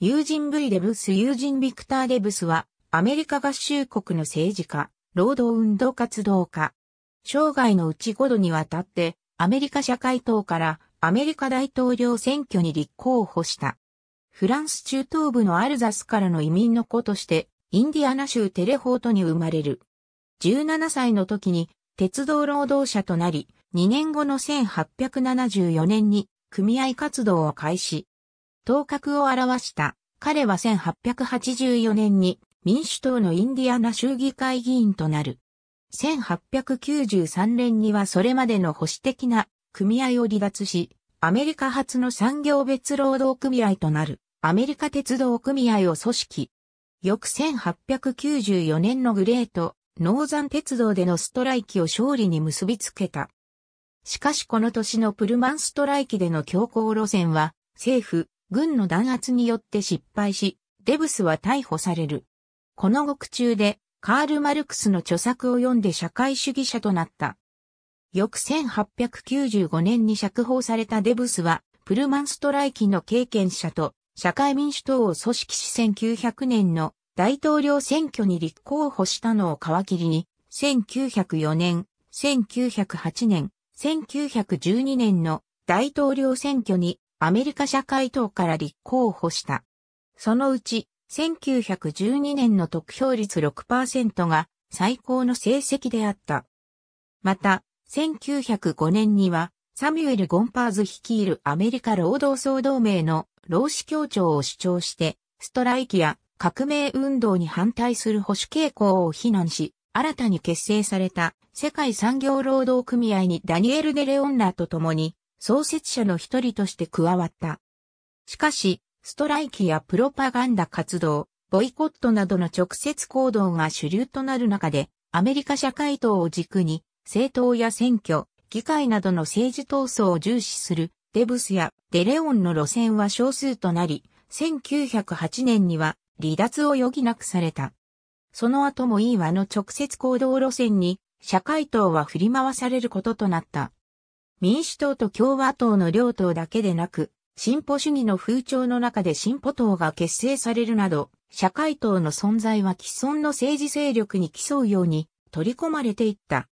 友人 V・ デブス・友人ビクター・デブスは、アメリカ合衆国の政治家、労働運動活動家。生涯のうち5度にわたって、アメリカ社会党からアメリカ大統領選挙に立候補した。フランス中東部のアルザスからの移民の子として、インディアナ州テレフォートに生まれる。17歳の時に、鉄道労働者となり、2年後の1874年に、組合活動を開始。頭角を表した。彼は1884年に民主党のインディアナ州議会議員となる。1893年にはそれまでの保守的な組合を離脱し、アメリカ初の産業別労働組合となるアメリカ鉄道組合を組織。翌1894年のグレート、ノーザン鉄道でのストライキを勝利に結びつけた。しかしこの年のプルマンストライキでの強硬路線は、政府、軍の弾圧によって失敗し、デブスは逮捕される。この獄中で、カール・マルクスの著作を読んで社会主義者となった。翌1895年に釈放されたデブスは、プルマンストライキの経験者と、社会民主党を組織し1900年の大統領選挙に立候補したのを皮切りに、1904年、1908年、1912年の大統領選挙にアメリカ社会党から立候補した。そのうち、1912年の得票率6%が最高の成績であった。また、1905年には、サミュエル・ゴンパーズ率いるアメリカ労働総同盟の労使協調を主張して、ストライキや革命運動に反対する保守傾向を非難し、新たに結成された世界産業労働組合にダニエル・デ・レオンーと共に創設者の一人として加わった。しかし、ストライキやプロパガンダ活動、ボイコットなどの直接行動が主流となる中で、アメリカ社会党を軸に、政党や選挙、議会などの政治闘争を重視するデブスやデレオンの路線は少数となり、1908年には離脱を余儀なくされた。その後もイーワの直接行動路線に社会党は振り回されることとなった。民主党と共和党の両党だけでなく、進歩主義の風潮の中で進歩党が結成されるなど、社会党の存在は既存の政治勢力に競うように取り込まれていった。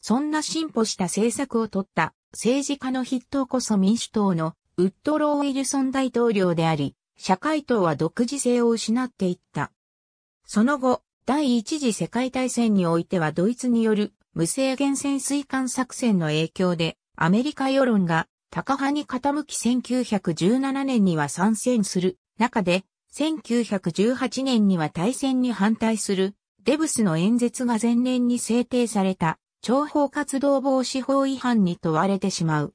そんな進歩した政策を取った政治家の筆頭こそ民主党のウッドロー・ウィルソン大統領であり、社会党は独自性を失っていった。その後、第一次世界大戦においてはドイツによる無制限潜水艦作戦の影響でアメリカ世論が高派に傾き1917年には参戦する中で、1918年には大戦に反対するデブスの演説が前年に制定された諜報活動防止法違反に問われてしまう。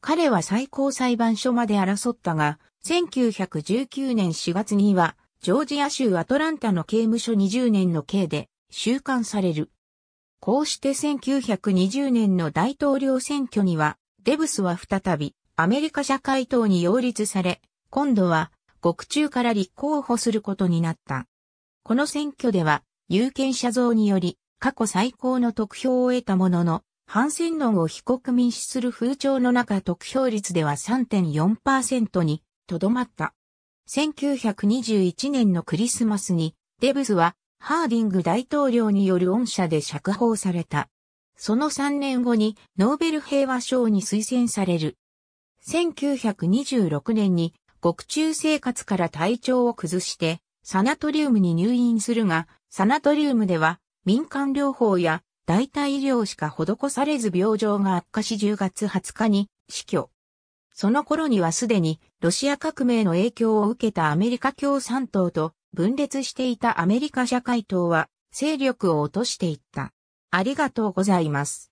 彼は最高裁判所まで争ったが、1919年4月には、ジョージア州アトランタの刑務所20年の刑で収監される。こうして1920年の大統領選挙には、デブスは再びアメリカ社会党に擁立され、今度は獄中から立候補することになった。この選挙では、有権者像により、過去最高の得票を得たものの、反戦論を被告民主する風潮の中得票率では3.4%にとどまった。1921年のクリスマスにデブスはハーディング大統領による恩赦で釈放された。その3年後にノーベル平和賞に推薦される。1926年に獄中生活から体調を崩してサナトリウムに入院するが、サナトリウムでは民間療法や代替医療しか施されず病状が悪化し10月20日に死去。その頃にはすでにロシア革命の影響を受けたアメリカ共産党と分裂していたアメリカ社会党は勢力を落としていった。ありがとうございます。